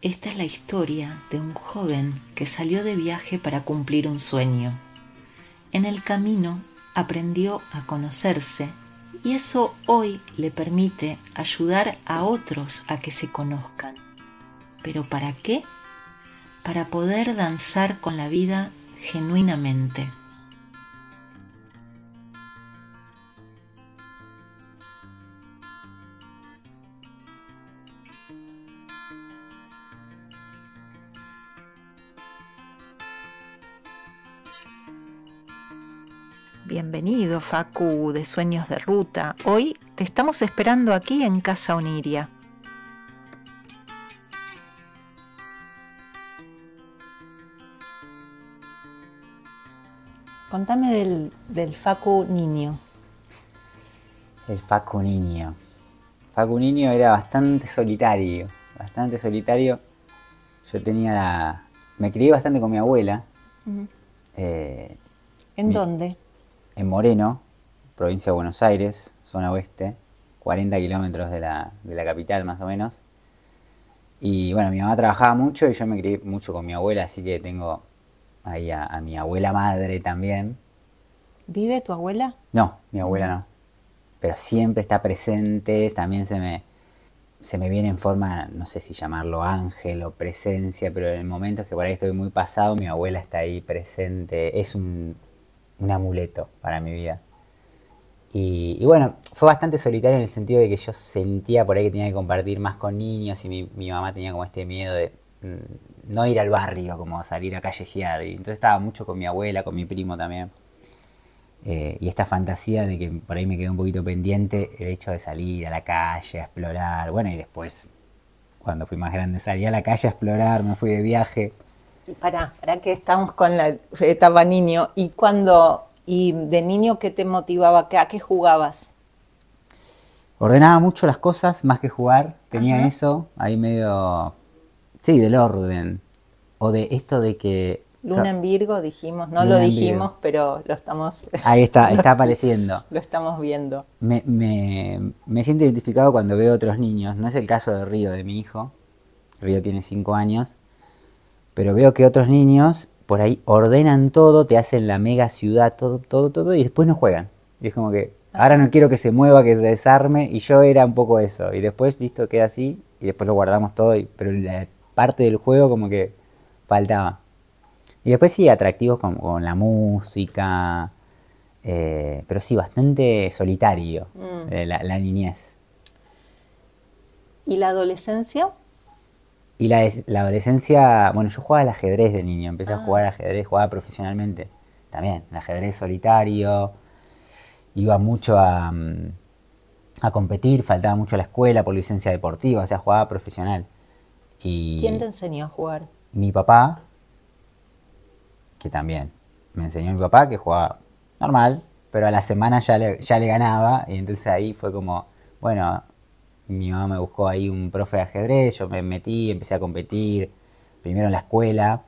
Esta es la historia de un joven que salió de viaje para cumplir un sueño. En el camino aprendió a conocerse y eso hoy le permite ayudar a otros a que se conozcan. ¿Pero para qué? Para poder danzar con la vida genuinamente. Facu de Sueños de Ruta. Hoy te estamos esperando aquí en Casa Oniria. Contame del, del Facu Niño. El Facu Niño. Facu Niño era bastante solitario, bastante solitario. Yo tenía la... Me crié bastante con mi abuela. Eh, ¿En dónde? en Moreno, provincia de Buenos Aires, zona oeste, 40 kilómetros de la, capital más o menos. Y bueno, mi mamá trabajaba mucho y yo me crié mucho con mi abuela, así que tengo ahí a, mi abuela madre también. ¿Vive tu abuela? No, mi abuela mm. no. Pero siempre está presente, también se me, se me viene en forma, no sé si llamarlo ángel o presencia, pero en momentos que por ahí estoy muy pasado, mi abuela está ahí presente. Es un, un amuleto para mi vida. Y, bueno, fue bastante solitario en el sentido de que yo sentía por ahí que tenía que compartir más con niños y mi, mamá tenía como este miedo de mm, no ir al barrio, como salir a callejear. Y entonces estaba mucho con mi abuela, con mi primo también. Eh, y esta fantasía de que por ahí me quedé un poquito pendiente el hecho de salir a la calle, a explorar. Bueno, y después, cuando fui más grande, salí a la calle a explorar, me fui de viaje y para, para que estamos con la etapa niño, y cuando, y de niño, ¿qué te motivaba? ¿A qué jugabas? Ordenaba mucho las cosas, más que jugar, tenía eso, ahí medio, sí, del orden, o de esto de que... Luna en Virgo dijimos, no lo dijimos, pero lo estamos... Ahí está, está apareciendo. Lo estamos viendo. Me, me, me siento identificado cuando veo otros niños, no es el caso de Río, de mi hijo, Río tiene cinco años, pero veo que otros niños por ahí ordenan todo, te hacen la mega ciudad, todo, todo, todo, y después no juegan. Y es como que, ahora no quiero que se mueva, que se desarme, y yo era un poco eso. Y después, listo, queda así, y después lo guardamos todo, pero la parte del juego como que faltaba. Y después sí, atractivos con, la música, eh, pero sí, bastante solitario mm. eh, la, la niñez. ¿Y la adolescencia? Y la, adolescencia, bueno, yo jugaba al ajedrez de niño, empecé a ah. jugar al ajedrez, jugaba profesionalmente también, el ajedrez solitario, iba mucho mm, a, competir, faltaba mucho a la escuela por licencia deportiva, o sea, jugaba profesional. Y ¿Quién te enseñó a jugar? Mi papá, que también, me enseñó mi papá que jugaba normal, pero a la semana ya ya le ganaba y entonces ahí fue como, bueno, mi mamá me buscó ahí un profe de ajedrez, yo me metí, empecé a competir, primero en la escuela,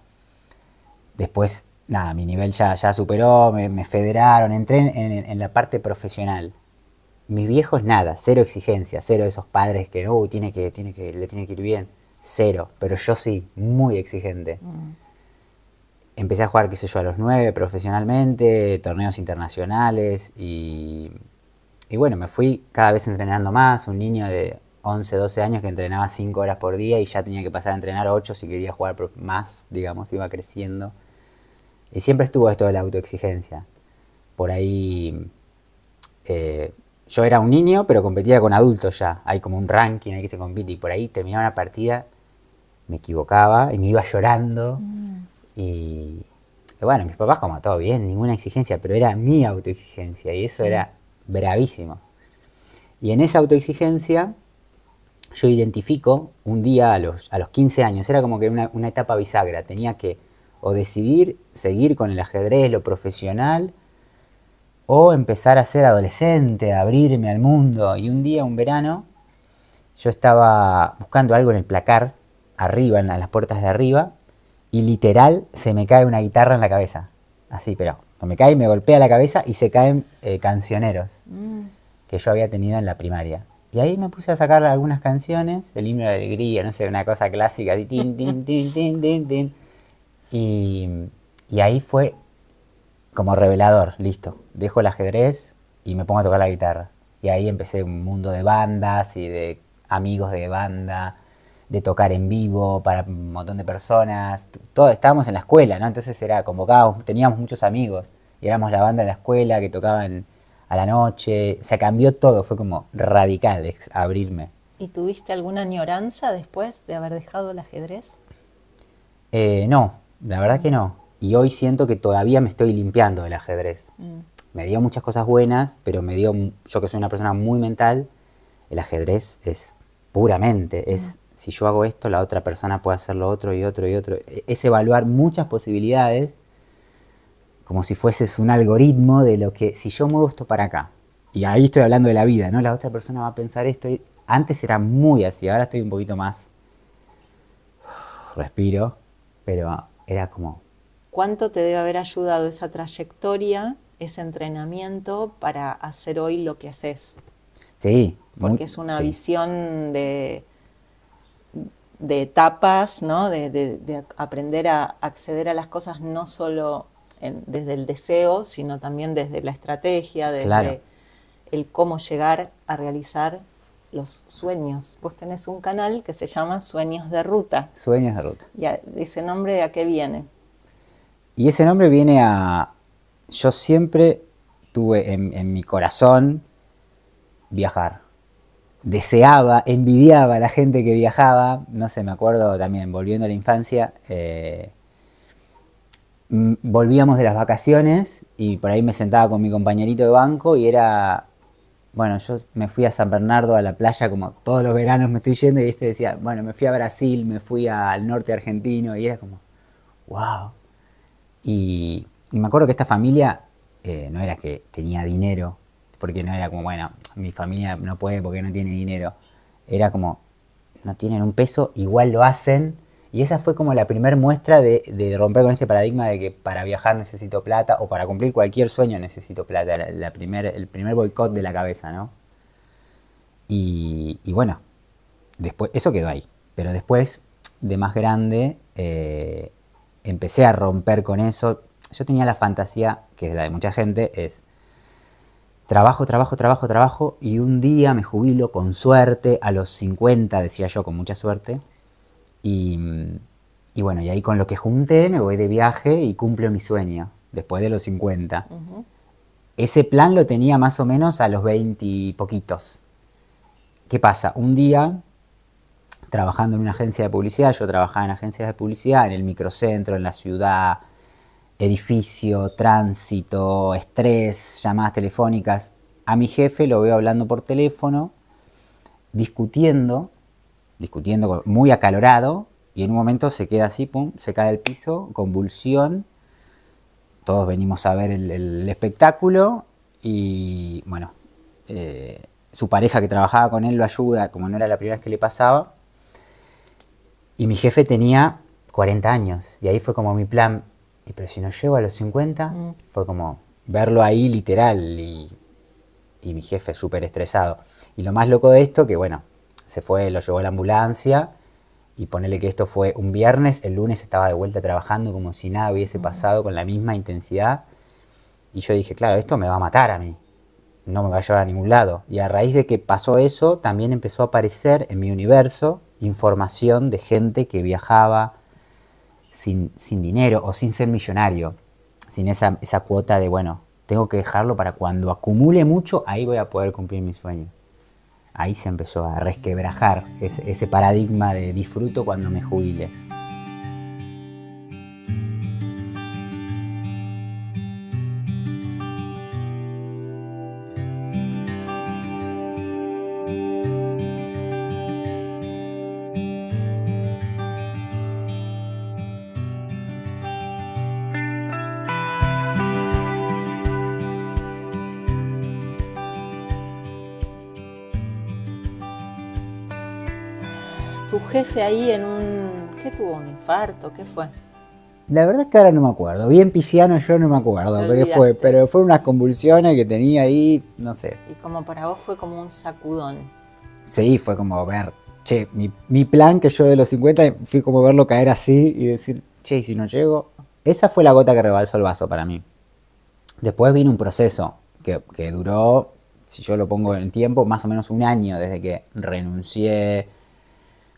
después, nada, mi nivel ya, ya superó, me, federaron, entré en, la parte profesional. Mis viejos nada, cero exigencia, cero esos padres que, no, uh, tiene que, tiene que, le tiene que ir bien, cero, pero yo sí, muy exigente. Mm. Empecé a jugar, qué sé yo, a los nueve profesionalmente, torneos internacionales y y bueno, me fui cada vez entrenando más, un niño de 11, 12 años que entrenaba 5 horas por día y ya tenía que pasar a entrenar 8 si quería jugar más, digamos, iba creciendo. Y siempre estuvo esto de la autoexigencia. Por ahí eh, yo era un niño, pero competía con adultos ya. Hay como un ranking, hay que se compite. Y por ahí terminaba una partida, me equivocaba y me iba llorando. Mm. Y, bueno, mis papás como todo bien, ninguna exigencia, pero era mi autoexigencia. Y eso era Bravísimo, Y en esa autoexigencia yo identifico un día a los, a los 15 años, era como que una, una etapa bisagra, tenía que o decidir seguir con el ajedrez, lo profesional, o empezar a ser adolescente, a abrirme al mundo. Y un día, un verano, yo estaba buscando algo en el placar, arriba, en las puertas de arriba, y literal se me cae una guitarra en la cabeza. Así, pero me cae y me golpea la cabeza y se caen eh, cancioneros mm. que yo había tenido en la primaria. Y ahí me puse a sacar algunas canciones, el himno de alegría, no sé, una cosa clásica, tin, tin, tin, Y, y ahí fue como revelador, listo. Dejo el ajedrez y me pongo a tocar la guitarra. Y ahí empecé un mundo de bandas y de amigos de banda de tocar en vivo para un montón de personas. Todos estábamos en la escuela, ¿no? Entonces era convocados, teníamos muchos amigos y éramos la banda de la escuela que tocaban a la noche. se cambió todo, fue como radical abrirme. ¿Y tuviste alguna añoranza después de haber dejado el ajedrez? Eh, no, la verdad que no. Y hoy siento que todavía me estoy limpiando del ajedrez. Mm. Me dio muchas cosas buenas, pero me dio, yo que soy una persona muy mental, el ajedrez es puramente, es mm si yo hago esto, la otra persona puede hacer lo otro y otro y otro. E-, es evaluar muchas posibilidades como si fueses un algoritmo de lo que, si yo muevo esto para acá, y ahí estoy hablando de la vida, ¿no? La otra persona va a pensar esto. antes era muy así, ahora estoy un poquito más. Respiro, pero era como. ¿Cuánto te debe haber ayudado esa trayectoria, ese entrenamiento para hacer hoy lo que haces? Sí. Porque es una visión de de etapas, ¿no? de, aprender a acceder a las cosas no solo desde el deseo, sino también desde la estrategia, desde el cómo llegar a realizar los sueños. Vos tenés un canal que se llama Sueños de Ruta. Sueños de Ruta. Y ese nombre a qué viene. Y ese nombre viene a... Yo siempre tuve en mi corazón viajar deseaba, envidiaba a la gente que viajaba, no sé, me acuerdo también, volviendo a la infancia, eh, volvíamos de las vacaciones y por ahí me sentaba con mi compañerito de banco y era, bueno, yo me fui a San Bernardo, a la playa, como todos los veranos me estoy yendo y este decía, bueno, me fui a Brasil, me fui al norte argentino y era como, wow. Y, me acuerdo que esta familia eh, no era que tenía dinero, porque no era como, bueno, mi familia no puede porque no tiene dinero. Era como, no tienen un peso, igual lo hacen. Y esa fue como la primera muestra de, romper con este paradigma de que para viajar necesito plata o para cumplir cualquier sueño necesito plata. La, el primer boicot de la cabeza, ¿no? Y, bueno, después, eso quedó ahí. Pero después, de más grande, eh, empecé a romper con eso. Yo tenía la fantasía, que es la de mucha gente, es Trabajo, trabajo, trabajo, trabajo y un día me jubilo con suerte, a los 50 decía yo, con mucha suerte. Mm, y, bueno, y ahí con lo que junté me voy de viaje y cumplo mi sueño, después de los 50. Ese plan lo tenía más o menos a los 20 y poquitos. ¿Qué pasa? Un día trabajando en una agencia de publicidad, yo trabajaba en agencias de publicidad, en el microcentro, en la ciudad, edificio, tránsito, estrés, llamadas telefónicas. A mi jefe lo veo hablando por teléfono, discutiendo, discutiendo muy acalorado, y en un momento se queda así, pum, se cae al piso, convulsión, todos venimos a ver el, espectáculo y bueno, eh, su pareja que trabajaba con él lo ayuda, como no era la primera vez que le pasaba, y mi jefe tenía 40 años, y ahí fue como mi plan, y pero si no llego a los 50, mm. fue como verlo ahí literal y, y mi jefe súper estresado. Y lo más loco de esto, que bueno, se fue, lo llevó a la ambulancia y ponerle que esto fue un viernes, el lunes estaba de vuelta trabajando como si nada hubiese mm. pasado con la misma intensidad. Y yo dije, claro, esto me va a matar a mí, no me va a llevar a ningún lado. Y a raíz de que pasó eso, también empezó a aparecer en mi universo información de gente que viajaba, sin, sin dinero o sin ser millonario, sin esa, esa cuota de, bueno, tengo que dejarlo para cuando acumule mucho, ahí voy a poder cumplir mi sueño. Ahí se empezó a resquebrajar ese, ese paradigma de disfruto cuando me jubile. ¿Qué fue? La verdad es que ahora no me acuerdo. Bien pisiano yo no me acuerdo qué fue, pero fueron unas convulsiones que tenía ahí, no sé. Y como para vos fue como un sacudón. Sí, fue como ver, che, mi, plan que yo de los 50 fui como verlo caer así y decir, che, si no llego? Esa fue la gota que rebalsó el vaso para mí. Después vino un proceso que, que duró, si yo lo pongo en tiempo, más o menos un año desde que renuncié,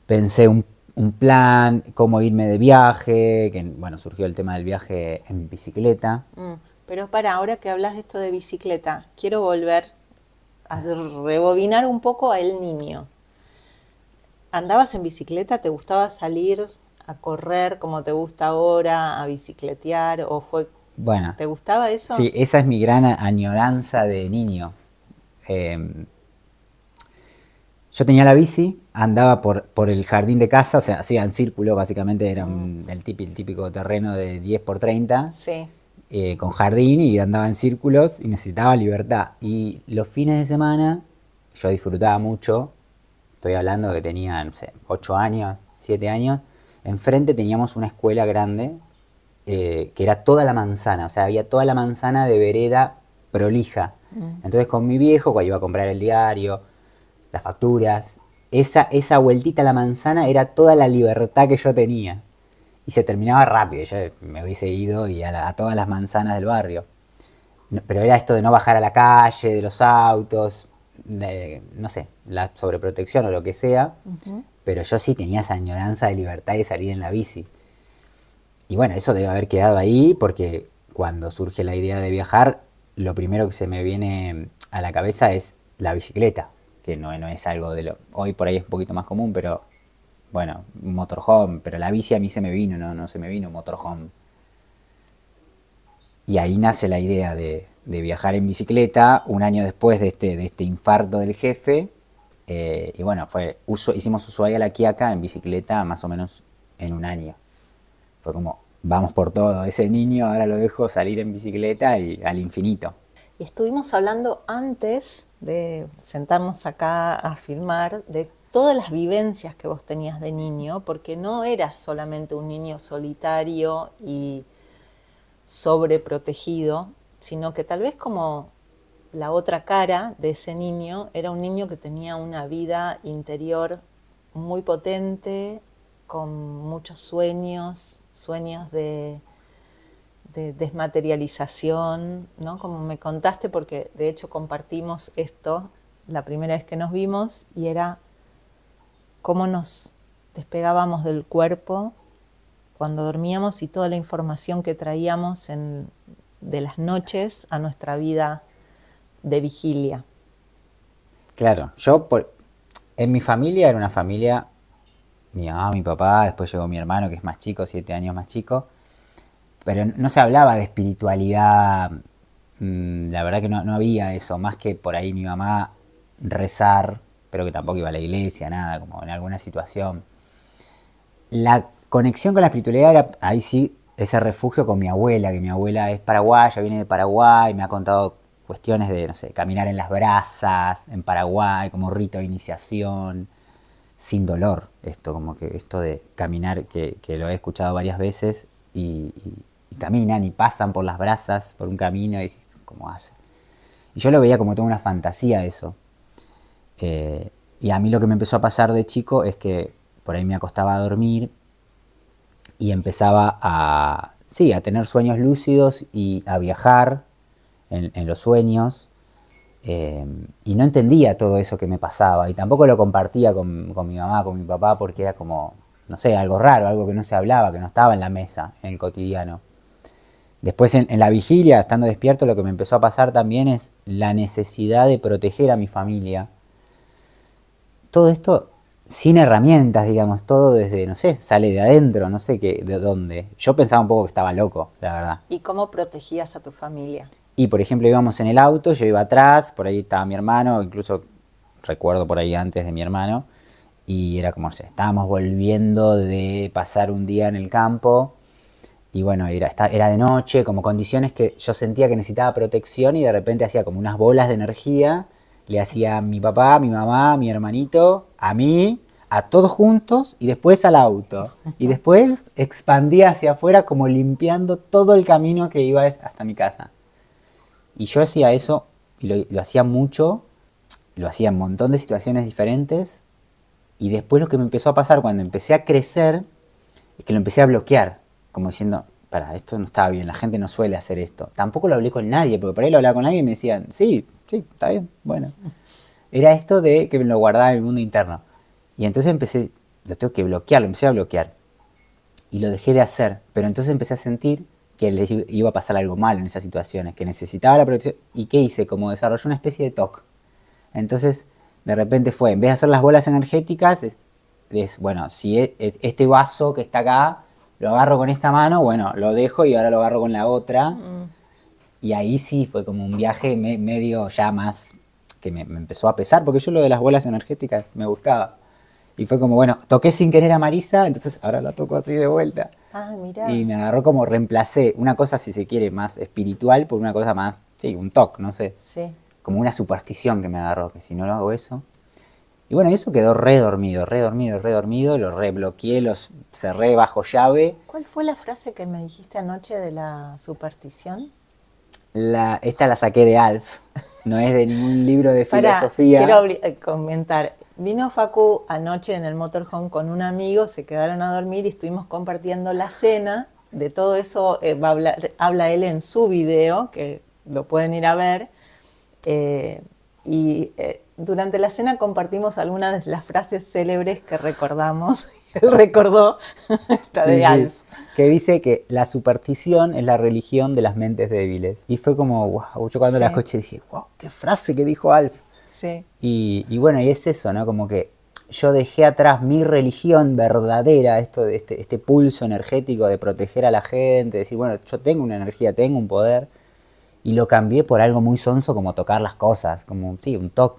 pensé un un plan, cómo irme de viaje, que bueno, surgió el tema del viaje en bicicleta. Mm, pero para ahora que hablas de esto de bicicleta, quiero volver a rebobinar un poco a el niño. ¿Andabas en bicicleta? ¿Te gustaba salir a correr como te gusta ahora, a bicicletear? ¿O fue... Bueno. ¿Te gustaba eso? Sí, esa es mi gran añoranza de niño. Em, yo tenía la bici, andaba por, por el jardín de casa, o sea, hacía en círculo, básicamente era mm. el, típico, terreno de 10 por 30, eh, con jardín y andaba en círculos y necesitaba libertad. Y los fines de semana yo disfrutaba mucho, estoy hablando de que tenía, no sé, 8 años, 7 años, enfrente teníamos una escuela grande eh, que era toda la manzana, o sea, había toda la manzana de vereda prolija. Mm. Entonces con mi viejo, cuando iba a comprar el diario, las facturas. Esa, esa vueltita a la manzana era toda la libertad que yo tenía. Y se terminaba rápido, yo me hubiese ido y a, todas las manzanas del barrio. pero era esto de no bajar a la calle, de los autos, de, no sé, la sobreprotección o lo que sea. Pero yo sí tenía esa añoranza de libertad de salir en la bici. Y bueno, eso debe haber quedado ahí porque cuando surge la idea de viajar, lo primero que se me viene a la cabeza es la bicicleta que no, es algo de lo... Hoy por ahí es un poquito más común, pero bueno, motorhome, pero la bici a mí se me vino, no, no se me vino motorhome. Y ahí nace la idea de, viajar en bicicleta un año después de este, de este infarto del jefe. Eh, y bueno, fue, uso, hicimos Ushuaia la Quiaca en bicicleta más o menos en un año. Fue como, vamos por todo, ese niño ahora lo dejo salir en bicicleta y al infinito. Y estuvimos hablando antes de sentarnos acá a filmar de todas las vivencias que vos tenías de niño, porque no eras solamente un niño solitario y sobreprotegido, sino que tal vez como la otra cara de ese niño era un niño que tenía una vida interior muy potente, con muchos sueños, sueños de de desmaterialización, ¿no? Como me contaste, porque de hecho compartimos esto la primera vez que nos vimos y era cómo nos despegábamos del cuerpo cuando dormíamos y toda la información que traíamos de las noches a nuestra vida de vigilia. Claro, yo en mi familia era una familia, mi mamá, mi papá, después llegó mi hermano que es más chico, siete años más chico, pero no se hablaba de espiritualidad, mm, la verdad que no, había eso, más que por ahí mi mamá rezar, pero que tampoco iba a la iglesia, nada, como en alguna situación. La conexión con la espiritualidad era, ahí sí, ese refugio con mi abuela, que mi abuela es paraguaya, viene de Paraguay, me ha contado cuestiones de, no sé, caminar en las brasas, en Paraguay, como rito de iniciación, sin dolor, esto, como que esto de caminar, que, lo he escuchado varias veces y y caminan y pasan por las brasas, por un camino, y decís, ¿cómo hace? Y yo lo veía como toda una fantasía eso. Eh, y a mí lo que me empezó a pasar de chico es que por ahí me acostaba a dormir y empezaba a, sí, a tener sueños lúcidos y a viajar en, los sueños. Eh, y no entendía todo eso que me pasaba y tampoco lo compartía con, con mi mamá, con mi papá, porque era como, no sé, algo raro, algo que no se hablaba, que no estaba en la mesa, en el cotidiano. Después en, la vigilia, estando despierto, lo que me empezó a pasar también es la necesidad de proteger a mi familia. Todo esto sin herramientas, digamos, todo desde, no sé, sale de adentro, no sé qué, de dónde. Yo pensaba un poco que estaba loco, la verdad. ¿Y cómo protegías a tu familia? Y por ejemplo íbamos en el auto, yo iba atrás, por ahí estaba mi hermano, incluso recuerdo por ahí antes de mi hermano, y era como, o estábamos volviendo de pasar un día en el campo y bueno, era, era de noche, como condiciones que yo sentía que necesitaba protección y de repente hacía como unas bolas de energía, le hacía a mi papá, a mi mamá, mi hermanito, a mí, a todos juntos y después al auto. Y después expandía hacia afuera como limpiando todo el camino que iba hasta mi casa. Y yo hacía eso, y lo, lo hacía mucho, lo hacía en un montón de situaciones diferentes. Y después lo que me empezó a pasar cuando empecé a crecer es que lo empecé a bloquear como diciendo, para, esto no estaba bien, la gente no suele hacer esto. Tampoco lo hablé con nadie, pero por ahí lo hablaba con alguien y me decían, sí, sí, está bien, bueno. Era esto de que lo guardaba en el mundo interno. Y entonces empecé, lo tengo que bloquear, lo empecé a bloquear. Y lo dejé de hacer, pero entonces empecé a sentir que les iba a pasar algo mal en esas situaciones, que necesitaba la protección. ¿Y qué hice? Como desarrollé una especie de TOC. Entonces, de repente fue, en vez de hacer las bolas energéticas, es, bueno, si e, e, este vaso que está acá lo agarro con esta mano, bueno, lo dejo y ahora lo agarro con la otra. Mm. Y ahí sí fue como un viaje medio ya más que me, empezó a pesar, porque yo lo de las bolas energéticas me gustaba. Y fue como, bueno, toqué sin querer a Marisa, entonces ahora la toco así de vuelta. Ah, Y me agarró como reemplacé una cosa, si se quiere, más espiritual por una cosa más, sí, un toque, no sé. Sí. Como una superstición que me agarró, que si no lo hago eso. Y bueno, eso quedó redormido, redormido, redormido, lo rebloqueé, los cerré bajo llave. ¿Cuál fue la frase que me dijiste anoche de la superstición? esta la saqué de Alf, no es de ningún libro de filosofía. Quiero eh, comentar, vino Facu anoche en el motorhome con un amigo, se quedaron a dormir y estuvimos compartiendo la cena. De todo eso eh, habla él en su video, que lo pueden ir a ver. Eh, y durante la cena compartimos algunas de las frases célebres que recordamos. Él recordó esta de Alf. Que dice que la superstición es la religión de las mentes débiles. Y fue como, wow, yo cuando la escuché dije, wow, qué frase que dijo Alf. Sí. Y, bueno, y es eso, ¿no? Como que yo dejé atrás mi religión verdadera, esto de este, este pulso energético de proteger a la gente, decir, bueno, yo tengo una energía, tengo un poder y lo cambié por algo muy sonso como tocar las cosas, como sí, un toque,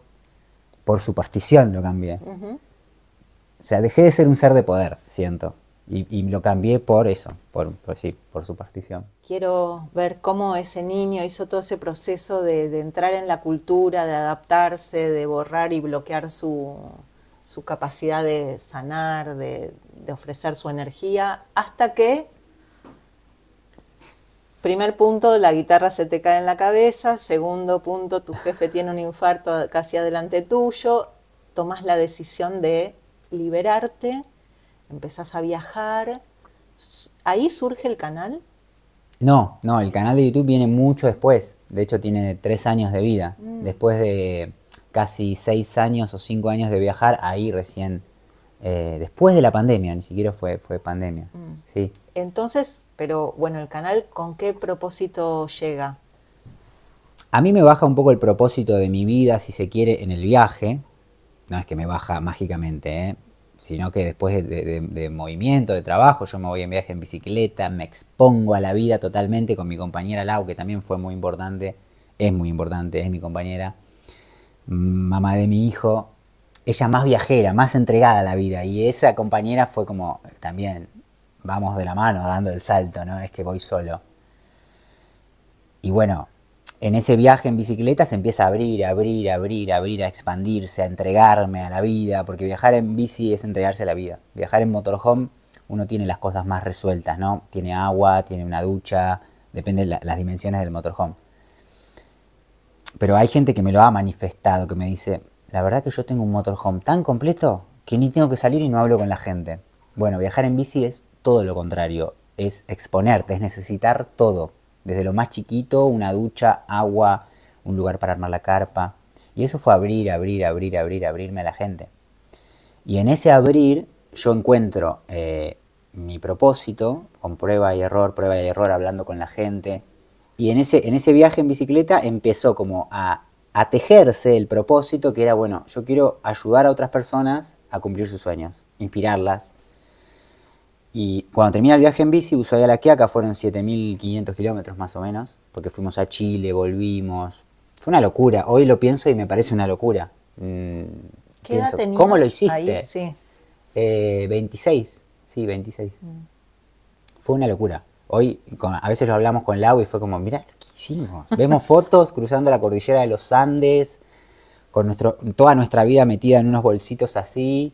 por superstición lo cambié. O sea, dejé de ser un ser de poder, siento. Y, lo cambié por eso, por, pues sí, por su Quiero ver cómo ese niño hizo todo ese proceso de, entrar en la cultura, de adaptarse, de borrar y bloquear su, capacidad de sanar, de ofrecer su energía, hasta que Primer punto, la guitarra se te cae en la cabeza. Segundo punto, tu jefe tiene un infarto casi adelante tuyo. Tomas la decisión de liberarte, empezás a viajar. ¿Ahí surge el canal? No, no, el canal de YouTube viene mucho después. De hecho, tiene tres años de vida. Mm. Después de casi seis años o cinco años de viajar, ahí recién, eh, después de la pandemia, ni siquiera fue, fue pandemia. Mm. Sí. Entonces, pero bueno, el canal, ¿con qué propósito llega? A mí me baja un poco el propósito de mi vida, si se quiere, en el viaje. No es que me baja mágicamente, ¿eh? sino que después de, de, movimiento, de trabajo, yo me voy en viaje en bicicleta, me expongo a la vida totalmente con mi compañera Lau, que también fue muy importante, es muy importante, es mi compañera, mm, mamá de mi hijo, ella más viajera, más entregada a la vida, y esa compañera fue como también vamos de la mano dando el salto, no es que voy solo. Y bueno, en ese viaje en bicicleta se empieza a abrir, a abrir, a abrir, a abrir, a expandirse, a entregarme a la vida, porque viajar en bici es entregarse a la vida. Viajar en motorhome uno tiene las cosas más resueltas, ¿no? Tiene agua, tiene una ducha, depende de las dimensiones del motorhome. Pero hay gente que me lo ha manifestado, que me dice, la verdad que yo tengo un motorhome tan completo que ni tengo que salir y no hablo con la gente. Bueno, viajar en bici es todo lo contrario, es exponerte, es necesitar todo, desde lo más chiquito, una ducha, agua, un lugar para armar la carpa. Y eso fue abrir, abrir, abrir, abrir, abrirme a la gente. Y en ese abrir yo encuentro eh, mi propósito, con prueba y error, prueba y error, hablando con la gente. Y en ese, en ese viaje en bicicleta empezó como a, a tejerse el propósito que era, bueno, yo quiero ayudar a otras personas a cumplir sus sueños, inspirarlas, y cuando termina el viaje en bici, Ushuaia a La Quiaca fueron 7.500 kilómetros más o menos, porque fuimos a Chile, volvimos. Fue una locura. Hoy lo pienso y me parece una locura. Mm, ¿Qué edad ¿Cómo lo hiciste? 26, sí, 26. Eh, mm. Fue una locura. Hoy a veces lo hablamos con Lau y fue como, mirá lo que hicimos. Vemos fotos cruzando la cordillera de los Andes, con nuestro, toda nuestra vida metida en unos bolsitos así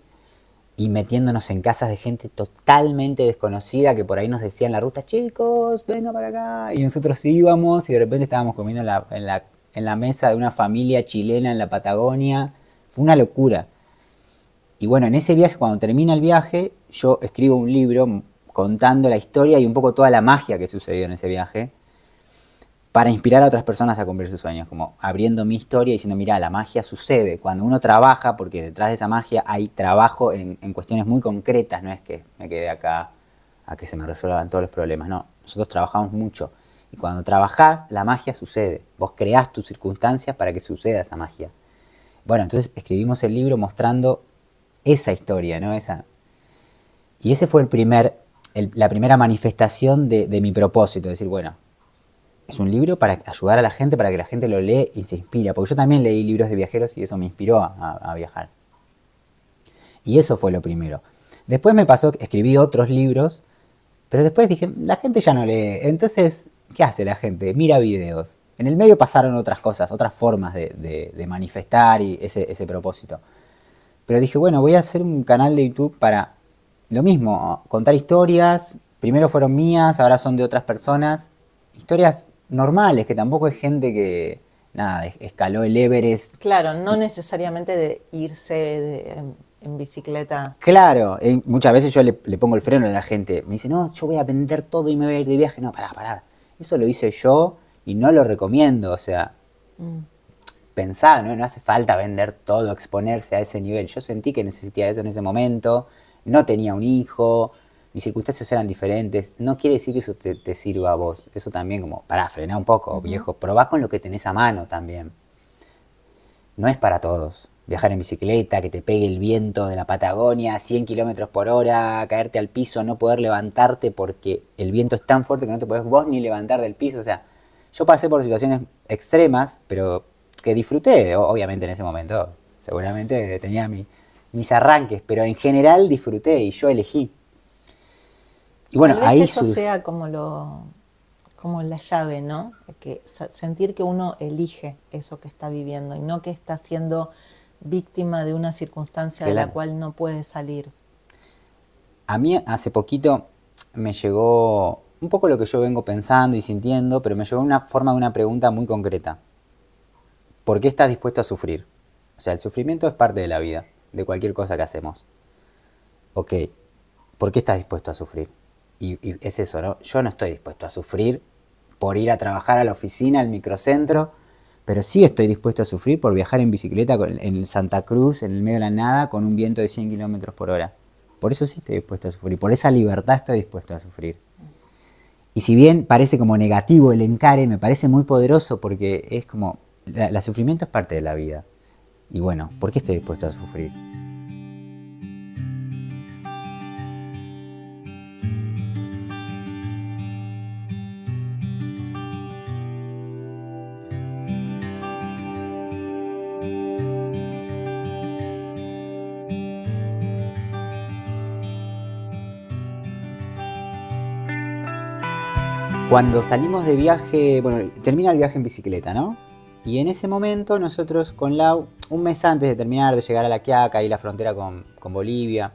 y metiéndonos en casas de gente totalmente desconocida que por ahí nos decían la ruta, chicos, venga para acá. Y nosotros íbamos y de repente estábamos comiendo en la, la, en la mesa de una familia chilena en la Patagonia. Fue una locura. Y bueno, en ese viaje, cuando termina el viaje, yo escribo un libro contando la historia y un poco toda la magia que sucedió en ese viaje para inspirar a otras personas a cumplir sus sueños, como abriendo mi historia y diciendo, mira, la magia sucede cuando uno trabaja, porque detrás de esa magia hay trabajo en, cuestiones muy concretas, no es que me quede acá a que se me resuelvan todos los problemas, no, nosotros trabajamos mucho y cuando trabajás, la magia sucede, vos creás tus circunstancias para que suceda esa magia. Bueno, entonces escribimos el libro mostrando esa historia, ¿no? Esa. Y ese fue el primer, la primera manifestación de mi propósito, decir, bueno, es un libro para ayudar a la gente, para que la gente lo lee y se inspire. Porque yo también leí libros de viajeros y eso me inspiró a, viajar. Y eso fue lo primero. Después me pasó escribí otros libros, pero después dije, la gente ya no lee. Entonces, ¿qué hace la gente? Mira videos. En el medio pasaron otras cosas, otras formas de, manifestar y ese propósito. Pero dije, bueno, voy a hacer un canal de YouTube para lo mismo, contar historias. Primero fueron mías, ahora son de otras personas. Historias normales, que tampoco hay gente que, nada, escaló el Everest. Claro, no necesariamente de irse en, bicicleta. Claro, eh, muchas veces yo le, pongo el freno a la gente. Me dice, no, yo voy a vender todo y me voy a ir de viaje. No, pará, pará. Eso lo hice yo y no lo recomiendo. O sea, mm. pensá, ¿no? no hace falta vender todo, exponerse a ese nivel. Yo sentí que necesitaba eso en ese momento. No tenía un hijo, mis circunstancias eran diferentes, no quiere decir que eso te, sirva a vos. Eso también como, para, frenar un poco, viejo, probá con lo que tenés a mano también. No es para todos. Viajar en bicicleta, que te pegue el viento de la Patagonia, 100 kilómetros por hora, caerte al piso, no poder levantarte porque el viento es tan fuerte que no te podés vos ni levantar del piso. O sea, yo pasé por situaciones extremas, pero que disfruté, obviamente en ese momento. Seguramente tenía mis arranques, pero en general disfruté y yo elegí. Y bueno, eso sea como lo como la llave, ¿no? Que sentir que uno elige eso que está viviendo y no que está siendo víctima de una circunstancia de la cual no puede salir. A mí hace poquito me llegó un poco lo que yo vengo pensando y sintiendo, pero me llegó una forma de una pregunta muy concreta. ¿Por qué estás dispuesto a sufrir? O sea, el sufrimiento es parte de la vida, de cualquier cosa que hacemos. Ok, ¿por qué estás dispuesto a sufrir? Y, es eso, ¿no? Yo no estoy dispuesto a sufrir por ir a trabajar a la oficina, al microcentro, pero sí estoy dispuesto a sufrir por viajar en bicicleta en Santa Cruz, en el medio de la nada, con un viento de 100 kilómetros por hora. Por eso sí estoy dispuesto a sufrir, por esa libertad estoy dispuesto a sufrir. Y si bien parece como negativo el encare, me parece muy poderoso porque es como, La sufrimiento es parte de la vida. Y bueno, ¿por qué estoy dispuesto a sufrir? Cuando salimos de viaje, bueno, termina el viaje en bicicleta, ¿no? Y en ese momento nosotros con Lau, un mes antes de terminar de llegar a La Quiaca y la frontera con, Bolivia,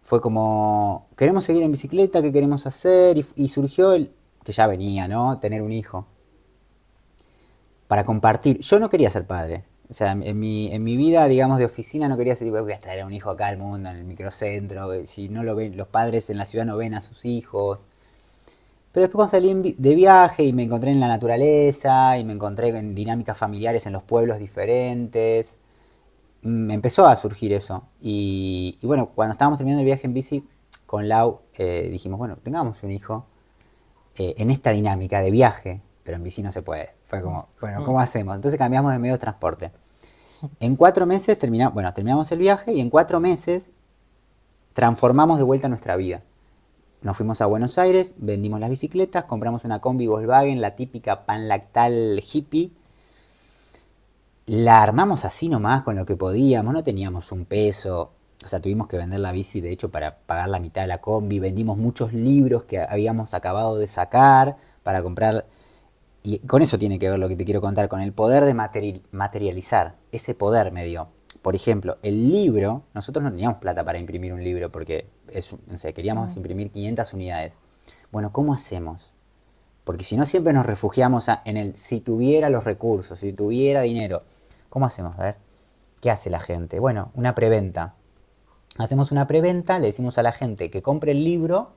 fue como, queremos seguir en bicicleta, ¿qué queremos hacer? Y, surgió el, que ya venía, ¿no? Tener un hijo. Para compartir. Yo no quería ser padre. O sea, en mi, vida, digamos, de oficina no quería ser, voy a traer a un hijo acá al mundo, en el microcentro, eh, si no lo ven, los padres en la ciudad no ven a sus hijos. Pero después cuando salí de viaje y me encontré en la naturaleza y me encontré en dinámicas familiares en los pueblos diferentes, empezó a surgir eso. Y, bueno, cuando estábamos terminando el viaje en bici con Lau, eh, dijimos, bueno, tengamos un hijo eh, en esta dinámica de viaje, pero en bici no se puede. Fue como, bueno, ¿cómo mm. hacemos? Entonces cambiamos de medio de transporte. En cuatro meses terminamos, bueno, terminamos el viaje y en cuatro meses transformamos de vuelta nuestra vida nos fuimos a Buenos Aires, vendimos las bicicletas, compramos una combi Volkswagen, la típica pan lactal hippie. La armamos así nomás con lo que podíamos, no teníamos un peso. O sea, tuvimos que vender la bici, de hecho, para pagar la mitad de la combi. Vendimos muchos libros que habíamos acabado de sacar para comprar. Y con eso tiene que ver lo que te quiero contar, con el poder de materializar. Ese poder me dio. Por ejemplo, el libro, nosotros no teníamos plata para imprimir un libro porque queríamos mm. imprimir 500 unidades. Bueno, ¿cómo hacemos? Porque si no siempre nos refugiamos en el si tuviera los recursos, si tuviera dinero. ¿Cómo hacemos? A ver, ¿qué hace la gente? Bueno, una preventa. Hacemos una preventa, le decimos a la gente que compre el libro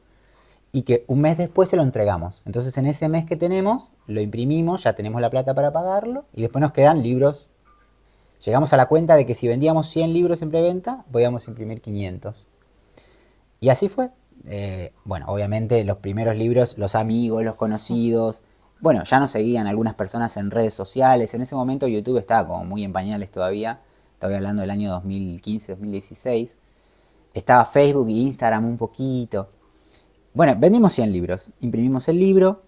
y que un mes después se lo entregamos. Entonces en ese mes que tenemos, lo imprimimos, ya tenemos la plata para pagarlo y después nos quedan libros. Llegamos a la cuenta de que si vendíamos 100 libros en preventa, podíamos imprimir 500. Y así fue. Eh, bueno, obviamente los primeros libros, los amigos, los conocidos, bueno, ya nos seguían algunas personas en redes sociales. En ese momento YouTube estaba como muy en pañales todavía. estoy hablando del año 2015, 2016. Estaba Facebook e Instagram un poquito. Bueno, vendimos 100 libros. Imprimimos el libro.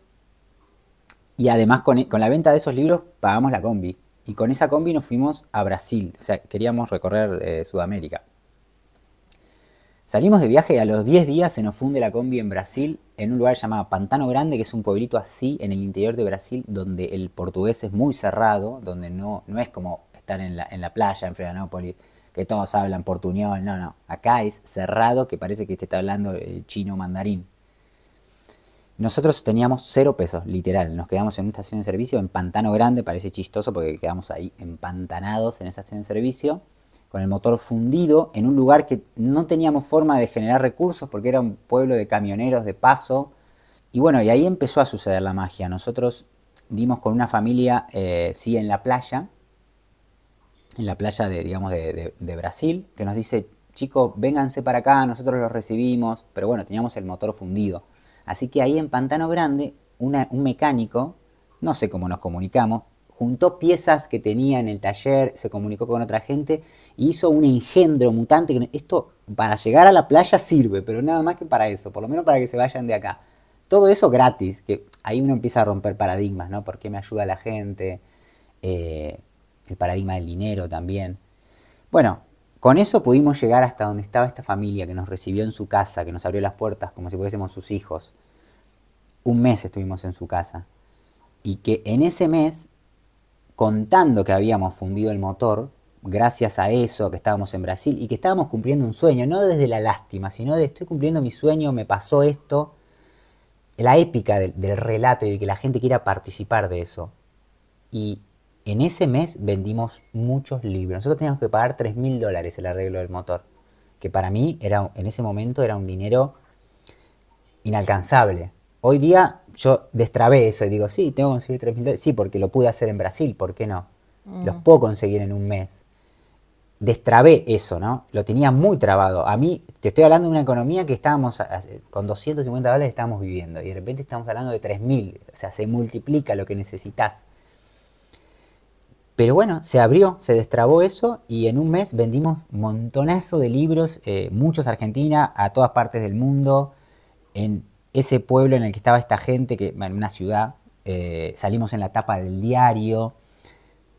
Y además con, la venta de esos libros pagamos la combi. Y con esa combi nos fuimos a Brasil. O sea, queríamos recorrer eh, Sudamérica. Salimos de viaje y a los 10 días se nos funde la combi en Brasil, en un lugar llamado Pantano Grande, que es un pueblito así en el interior de Brasil, donde el portugués es muy cerrado, donde no, no es como estar en la, playa, en Florianópolis, que todos hablan portuñol, no, no. Acá es cerrado, que parece que te está hablando chino mandarín. Nosotros teníamos cero pesos, literal. Nos quedamos en una estación de servicio en Pantano Grande, parece chistoso porque quedamos ahí empantanados en esa estación de servicio con el motor fundido en un lugar que no teníamos forma de generar recursos porque era un pueblo de camioneros de paso. Y bueno, y ahí empezó a suceder la magia. Nosotros dimos con una familia, eh, sí, en la playa, en la playa de, digamos, de, Brasil, que nos dice, chicos, vénganse para acá, nosotros los recibimos, pero bueno, teníamos el motor fundido. Así que ahí en Pantano Grande, un mecánico, no sé cómo nos comunicamos, juntó piezas que tenía en el taller, se comunicó con otra gente hizo un engendro mutante. esto para llegar a la playa sirve, pero nada más que para eso, por lo menos para que se vayan de acá. Todo eso gratis, que ahí uno empieza a romper paradigmas, ¿no? Porque me ayuda la gente, eh, el paradigma del dinero también. Bueno, con eso pudimos llegar hasta donde estaba esta familia que nos recibió en su casa, que nos abrió las puertas como si fuésemos sus hijos. Un mes estuvimos en su casa. Y que en ese mes, contando que habíamos fundido el motor, gracias a eso, que estábamos en Brasil y que estábamos cumpliendo un sueño, no desde la lástima, sino de estoy cumpliendo mi sueño, me pasó esto, la épica del, relato y de que la gente quiera participar de eso. Y en ese mes vendimos muchos libros. Nosotros teníamos que pagar tres mil dólares el arreglo del motor, que para mí era, en ese momento era un dinero inalcanzable. Hoy día yo destrabé eso y digo, sí, tengo que conseguir 3 mil dólares. Sí, porque lo pude hacer en Brasil, ¿por qué no? Los mm. puedo conseguir en un mes destrabé eso, ¿no? Lo tenía muy trabado. A mí, te estoy hablando de una economía que estábamos, eh, con 250 dólares estábamos viviendo y de repente estamos hablando de 3.000, o sea, se multiplica lo que necesitas. Pero bueno, se abrió, se destrabó eso y en un mes vendimos montonazo de libros, eh, muchos Argentina, a todas partes del mundo, en ese pueblo en el que estaba esta gente, que en una ciudad, eh, salimos en la tapa del diario,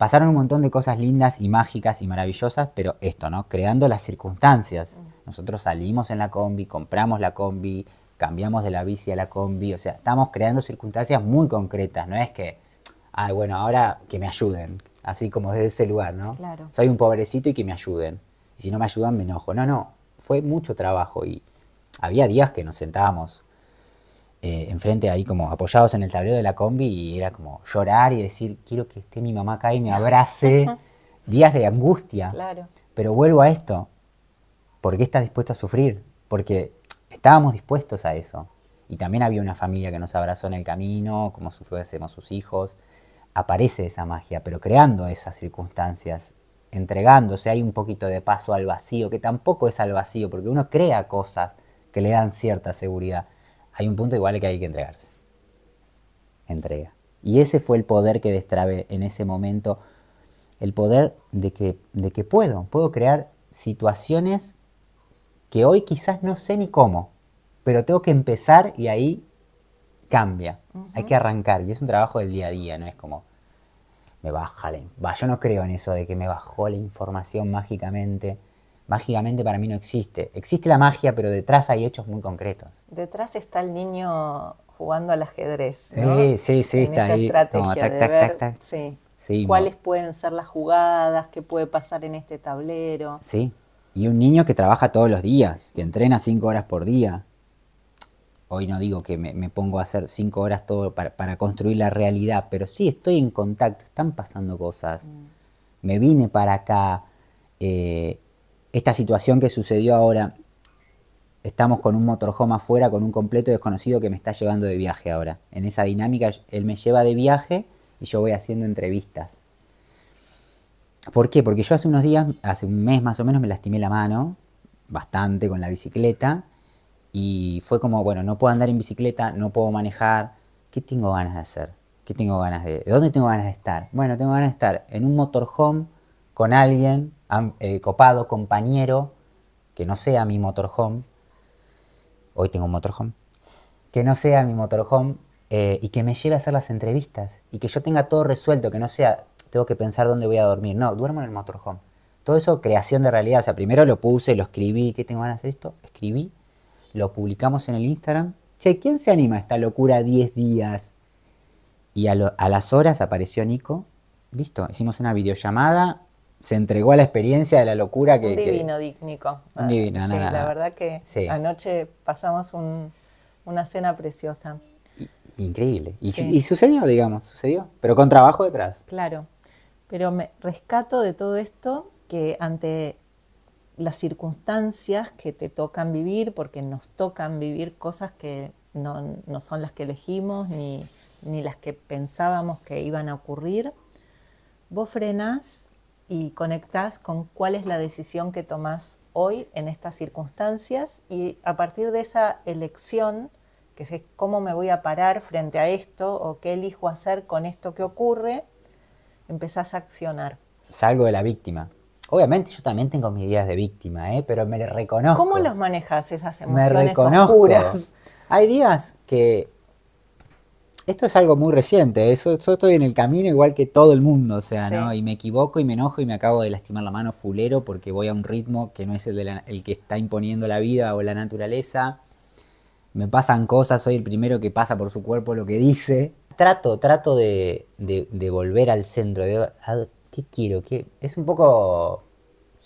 pasaron un montón de cosas lindas y mágicas y maravillosas, pero esto, ¿no? Creando las circunstancias. Nosotros salimos en la combi, compramos la combi, cambiamos de la bici a la combi, o sea, estamos creando circunstancias muy concretas, no es que, ay, bueno, ahora que me ayuden, así como desde ese lugar, ¿no? Claro. Soy un pobrecito y que me ayuden. Y si no me ayudan, me enojo. No, no, fue mucho trabajo y había días que nos sentábamos eh, enfrente ahí como apoyados en el tablero de la combi y era como llorar y decir, quiero que esté mi mamá acá y me abrace. Días de angustia. Pero vuelvo a esto. ¿Por qué estás dispuesto a sufrir? Porque estábamos dispuestos a eso. Y también había una familia que nos abrazó en el camino, como fuésemos sus hijos. Aparece esa magia, pero creando esas circunstancias, entregándose, hay un poquito de paso al vacío, que tampoco es al vacío, porque uno crea cosas que le dan cierta seguridad hay un punto igual que hay que entregarse. Entrega. Y ese fue el poder que destrabe en ese momento, el poder de que, de que puedo, puedo crear situaciones que hoy quizás no sé ni cómo, pero tengo que empezar y ahí cambia, hay que arrancar y es un trabajo del día a día, no es como me baja la... yo no creo en eso de que me bajó la información mágicamente mágicamente para mí no existe. Existe la magia, pero detrás hay hechos muy concretos. Detrás está el niño jugando al ajedrez. Sí, sí, está ahí. estrategia tac, cuáles pueden ser las jugadas, qué puede pasar en este tablero. Sí, y un niño que trabaja todos los días, que entrena cinco horas por día. Hoy no digo que me, pongo a hacer cinco horas todo para, construir la realidad, pero sí estoy en contacto, están pasando cosas. Mm. Me vine para acá, eh, esta situación que sucedió ahora, estamos con un motorhome afuera, con un completo desconocido que me está llevando de viaje ahora. En esa dinámica, él me lleva de viaje y yo voy haciendo entrevistas. ¿Por qué? Porque yo hace unos días, hace un mes más o menos, me lastimé la mano bastante con la bicicleta y fue como, bueno, no puedo andar en bicicleta, no puedo manejar, ¿qué tengo ganas de hacer? ¿Qué tengo ganas de...? ¿Dónde tengo ganas de estar? Bueno, tengo ganas de estar en un motorhome con alguien eh, copado, compañero, que no sea mi motorhome. Hoy tengo un motorhome. Que no sea mi motorhome eh, y que me lleve a hacer las entrevistas y que yo tenga todo resuelto, que no sea, tengo que pensar dónde voy a dormir. No, duermo en el motorhome. Todo eso, creación de realidad. O sea, primero lo puse, lo escribí. ¿Qué tengo ganas hacer esto? Escribí, lo publicamos en el Instagram. Che, ¿quién se anima a esta locura 10 días? Y a las horas apareció Nico. Listo, hicimos una videollamada, se entregó a la experiencia de la locura que... Un divino, que, la verdad que anoche pasamos una cena preciosa. increíble. Y, sucedió, digamos, sucedió, pero con trabajo detrás. Claro, pero me rescato de todo esto que ante las circunstancias que te tocan vivir, porque nos tocan vivir cosas que no, no son las que elegimos ni, ni las que pensábamos que iban a ocurrir, vos frenás y conectás con cuál es la decisión que tomás hoy en estas circunstancias y a partir de esa elección, que es cómo me voy a parar frente a esto o qué elijo hacer con esto que ocurre, empezás a accionar. Salgo de la víctima. Obviamente yo también tengo mis días de víctima, ¿eh? pero me reconozco. ¿Cómo los manejas esas emociones oscuras? Hay días que esto es algo muy reciente, eso, ¿eh? yo estoy en el camino igual que todo el mundo, o sea, ¿no? Y me equivoco y me enojo y me acabo de lastimar la mano fulero porque voy a un ritmo que no es el, el que está imponiendo la vida o la naturaleza. Me pasan cosas, soy el primero que pasa por su cuerpo lo que dice. Trato, trato de, volver al centro, de qué quiero, qué... Es un poco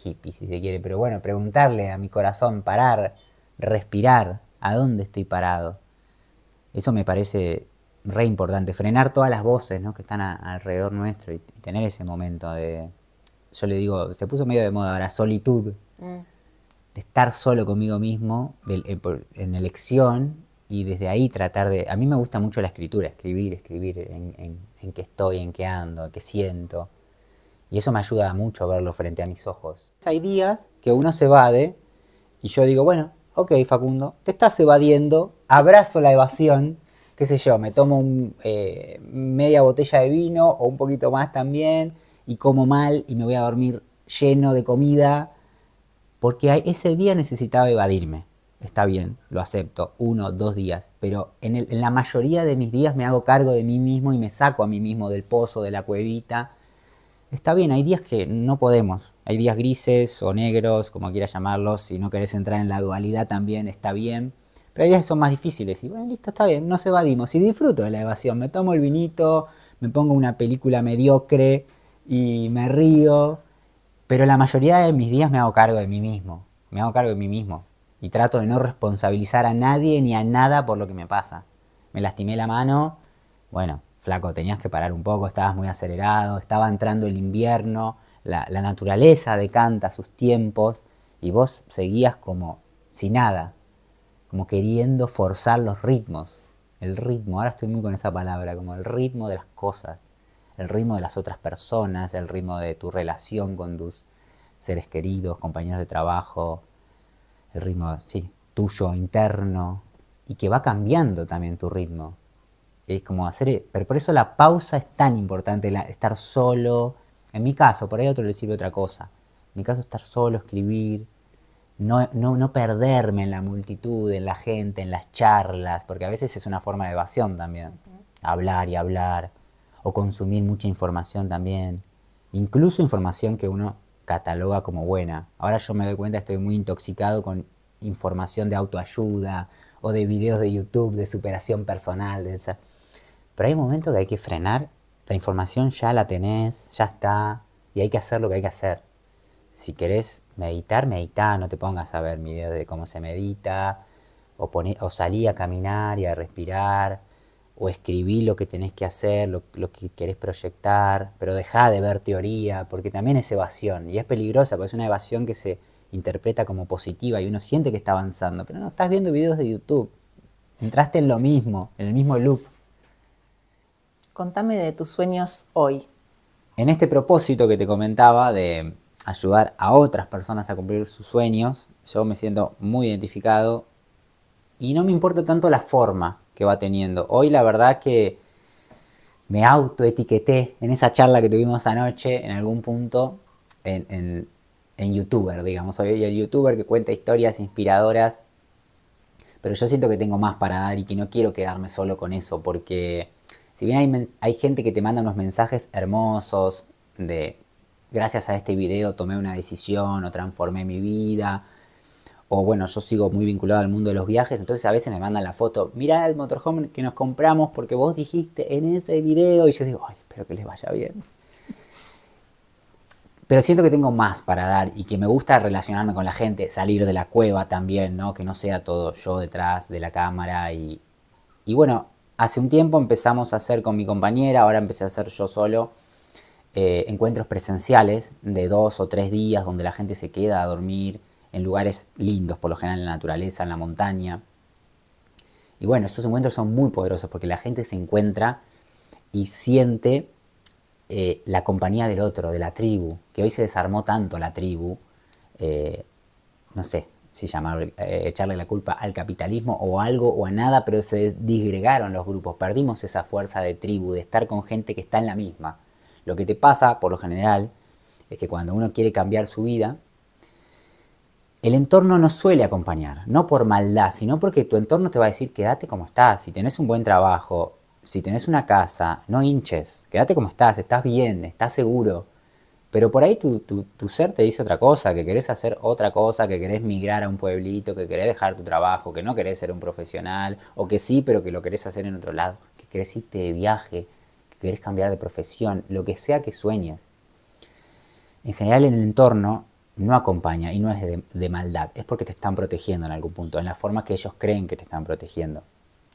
hippie si se quiere, pero bueno, preguntarle a mi corazón, parar, respirar, ¿a dónde estoy parado? Eso me parece re importante, frenar todas las voces que están alrededor nuestro y, tener ese momento de, yo le digo, se puso medio de moda ahora, solitud, mm. de estar solo conmigo mismo eh, en elección y desde ahí tratar de, a mí me gusta mucho la escritura, escribir, escribir en, en, en qué estoy, en qué ando, en qué siento. Y eso me ayuda mucho a verlo frente a mis ojos. Hay días que uno se evade y yo digo, bueno, ok Facundo, te estás evadiendo, abrazo la evasión qué sé yo, me tomo eh, media botella de vino o un poquito más también y como mal y me voy a dormir lleno de comida, porque ese día necesitaba evadirme. Está bien, lo acepto, uno, dos días, pero en, en la mayoría de mis días me hago cargo de mí mismo y me saco a mí mismo del pozo, de la cuevita. Está bien, hay días que no podemos, hay días grises o negros, como quieras llamarlos, si no querés entrar en la dualidad también está bien pero hay días que son más difíciles. Y bueno, listo, está bien, nos evadimos. Y disfruto de la evasión. Me tomo el vinito, me pongo una película mediocre y me río. Pero la mayoría de mis días me hago cargo de mí mismo. Me hago cargo de mí mismo. Y trato de no responsabilizar a nadie ni a nada por lo que me pasa. Me lastimé la mano. Bueno, flaco, tenías que parar un poco, estabas muy acelerado, estaba entrando el invierno, la, la naturaleza decanta sus tiempos y vos seguías como sin nada, como queriendo forzar los ritmos. El ritmo, ahora estoy muy con esa palabra, como el ritmo de las cosas, el ritmo de las otras personas, el ritmo de tu relación con tus seres queridos, compañeros de trabajo, el ritmo, tuyo, interno, y que va cambiando también tu ritmo. Es como hacer, pero por eso la pausa es tan importante, estar solo. En mi caso, por ahí otro le sirve otra cosa. En mi caso, estar solo, escribir, no, perderme en la multitud, en la gente, en las charlas, porque a veces es una forma de evasión también. Hablar y hablar, o consumir mucha información también, incluso información que uno cataloga como buena. Ahora yo me doy cuenta, estoy muy intoxicado con información de autoayuda o de videos de YouTube de superación personal. De esa. Pero hay momentos que hay que frenar, la información ya la tenés, ya está, y hay que hacer lo que hay que hacer si querés meditar, medita, no te pongas a ver videos de cómo se medita, o, pone, o salí a caminar y a respirar, o escribí lo que tenés que hacer, lo, que querés proyectar, pero deja de ver teoría, porque también es evasión, y es peligrosa, porque es una evasión que se interpreta como positiva y uno siente que está avanzando, pero no, estás viendo videos de YouTube, entraste en lo mismo, en el mismo loop. Contame de tus sueños hoy. En este propósito que te comentaba de ayudar a otras personas a cumplir sus sueños, yo me siento muy identificado y no me importa tanto la forma que va teniendo. Hoy la verdad que me autoetiqueté en esa charla que tuvimos anoche en algún punto en, en, youtuber, digamos. Soy el youtuber que cuenta historias inspiradoras, pero yo siento que tengo más para dar y que no quiero quedarme solo con eso porque si bien hay, hay gente que te manda unos mensajes hermosos de gracias a este video tomé una decisión o transformé mi vida. O bueno, yo sigo muy vinculado al mundo de los viajes, entonces a veces me mandan la foto, mira el motorhome que nos compramos porque vos dijiste en ese video y yo digo, ay, espero que les vaya bien. Pero siento que tengo más para dar y que me gusta relacionarme con la gente, salir de la cueva también, ¿no? Que no sea todo yo detrás de la cámara y, y bueno, hace un tiempo empezamos a hacer con mi compañera, ahora empecé a hacer yo solo eh, encuentros presenciales de dos o tres días donde la gente se queda a dormir en lugares lindos, por lo general en la naturaleza, en la montaña. Y bueno, estos encuentros son muy poderosos porque la gente se encuentra y siente eh, la compañía del otro, de la tribu, que hoy se desarmó tanto la tribu, eh, no sé si llamar, echarle la culpa al capitalismo o algo o a nada, pero se disgregaron los grupos, perdimos esa fuerza de tribu, de estar con gente que está en la misma. Lo que te pasa, por lo general, es que cuando uno quiere cambiar su vida, el entorno no suele acompañar, no por maldad, sino porque tu entorno te va a decir quédate como estás, si tenés un buen trabajo, si tenés una casa, no hinches, quédate como estás, estás bien, estás seguro. Pero por ahí tu, ser te dice otra cosa, que querés hacer otra cosa, que querés migrar a un pueblito, que querés dejar tu trabajo, que no querés ser un profesional, o que sí, pero que lo querés hacer en otro lado, que querés irte de viaje, quieres cambiar de profesión, lo que sea que sueñes, en general en el entorno no acompaña y no es de, maldad, es porque te están protegiendo en algún punto, en la forma que ellos creen que te están protegiendo.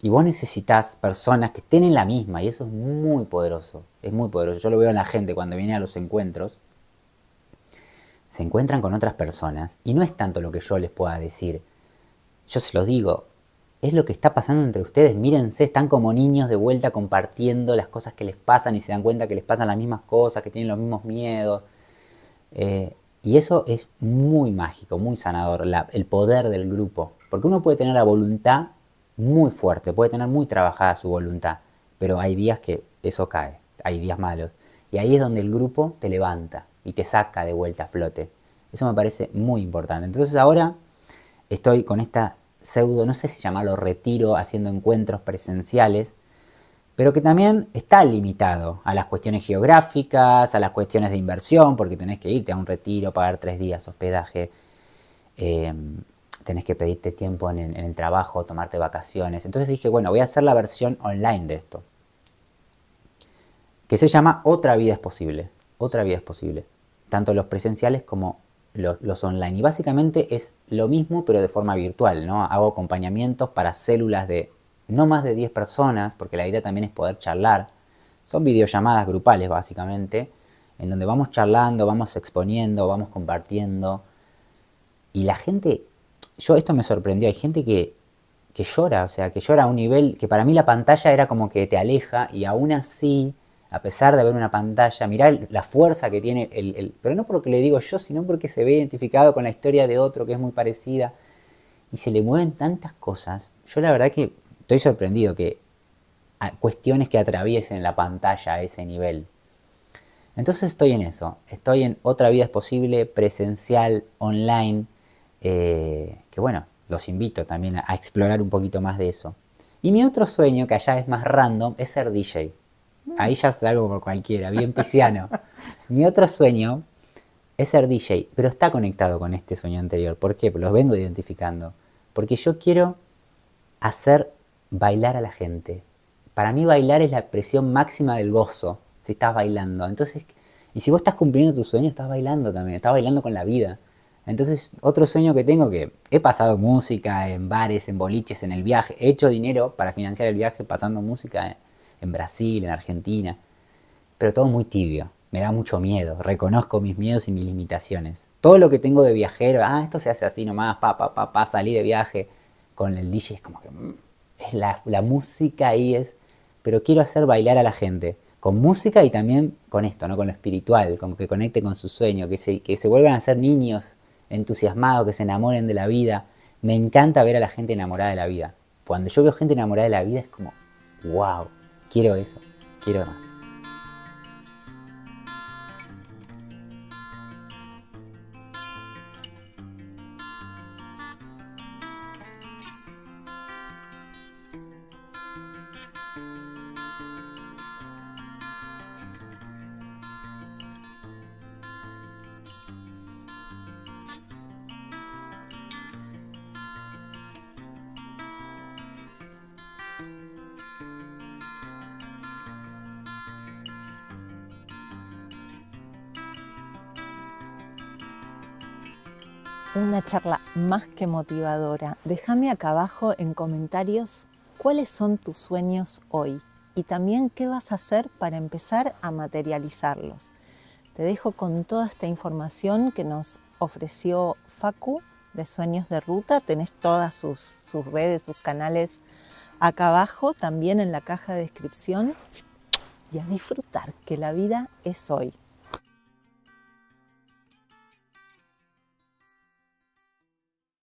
Y vos necesitas personas que estén la misma y eso es muy poderoso, es muy poderoso. Yo lo veo en la gente cuando viene a los encuentros, se encuentran con otras personas y no es tanto lo que yo les pueda decir, yo se los digo, es lo que está pasando entre ustedes. Mírense, están como niños de vuelta compartiendo las cosas que les pasan y se dan cuenta que les pasan las mismas cosas, que tienen los mismos miedos. Eh, y eso es muy mágico, muy sanador, el poder del grupo. Porque uno puede tener la voluntad muy fuerte, puede tener muy trabajada su voluntad, pero hay días que eso cae, hay días malos. Y ahí es donde el grupo te levanta y te saca de vuelta a flote. Eso me parece muy importante. Entonces ahora estoy con esta no sé si llamarlo retiro, haciendo encuentros presenciales, pero que también está limitado a las cuestiones geográficas, a las cuestiones de inversión, porque tenés que irte a un retiro, pagar tres días hospedaje, eh, tenés que pedirte tiempo en, en el trabajo, tomarte vacaciones. Entonces dije, bueno, voy a hacer la versión online de esto, que se llama Otra vida es posible, otra vida es posible, tanto los presenciales como los, online. Y básicamente es lo mismo, pero de forma virtual, ¿no? Hago acompañamientos para células de no más de 10 personas, porque la idea también es poder charlar. Son videollamadas grupales, básicamente, en donde vamos charlando, vamos exponiendo, vamos compartiendo. Y la gente, yo esto me sorprendió, hay gente que, que llora, o sea, que llora a un nivel que para mí la pantalla era como que te aleja y aún así a pesar de haber una pantalla, mirá la fuerza que tiene el, Pero no porque le digo yo, sino porque se ve identificado con la historia de otro que es muy parecida. Y se le mueven tantas cosas. Yo la verdad que estoy sorprendido que cuestiones que atraviesen la pantalla a ese nivel. Entonces estoy en eso. Estoy en Otra Vida es Posible, presencial, online. Eh, que bueno, los invito también a explorar un poquito más de eso. Y mi otro sueño, que allá es más random, es ser DJ. Ahí ya salgo por cualquiera, bien pisiano. Mi otro sueño es ser DJ, pero está conectado con este sueño anterior. ¿Por qué? Los vengo identificando. Porque yo quiero hacer bailar a la gente. Para mí bailar es la expresión máxima del gozo, si estás bailando. Entonces, y si vos estás cumpliendo tu sueño, estás bailando también, estás bailando con la vida. Entonces, otro sueño que tengo que he pasado música en bares, en boliches, en el viaje, he hecho dinero para financiar el viaje pasando música eh, en Brasil, en Argentina, pero todo muy tibio. Me da mucho miedo, reconozco mis miedos y mis limitaciones. Todo lo que tengo de viajero, ah, esto se hace así nomás, pa, pa, pa, salí de viaje con el DJ, es como que mm, es la, música ahí es, pero quiero hacer bailar a la gente con música y también con esto, ¿no? con lo espiritual, como que conecte con su sueño, que se, que se vuelvan a ser niños entusiasmados, que se enamoren de la vida. Me encanta ver a la gente enamorada de la vida. Cuando yo veo gente enamorada de la vida es como, wow, quiero eso, quiero más. más que motivadora. Déjame acá abajo en comentarios cuáles son tus sueños hoy y también qué vas a hacer para empezar a materializarlos. Te dejo con toda esta información que nos ofreció Facu de Sueños de Ruta. Tenés todas sus, sus redes, sus canales acá abajo, también en la caja de descripción. Y a disfrutar, que la vida es hoy.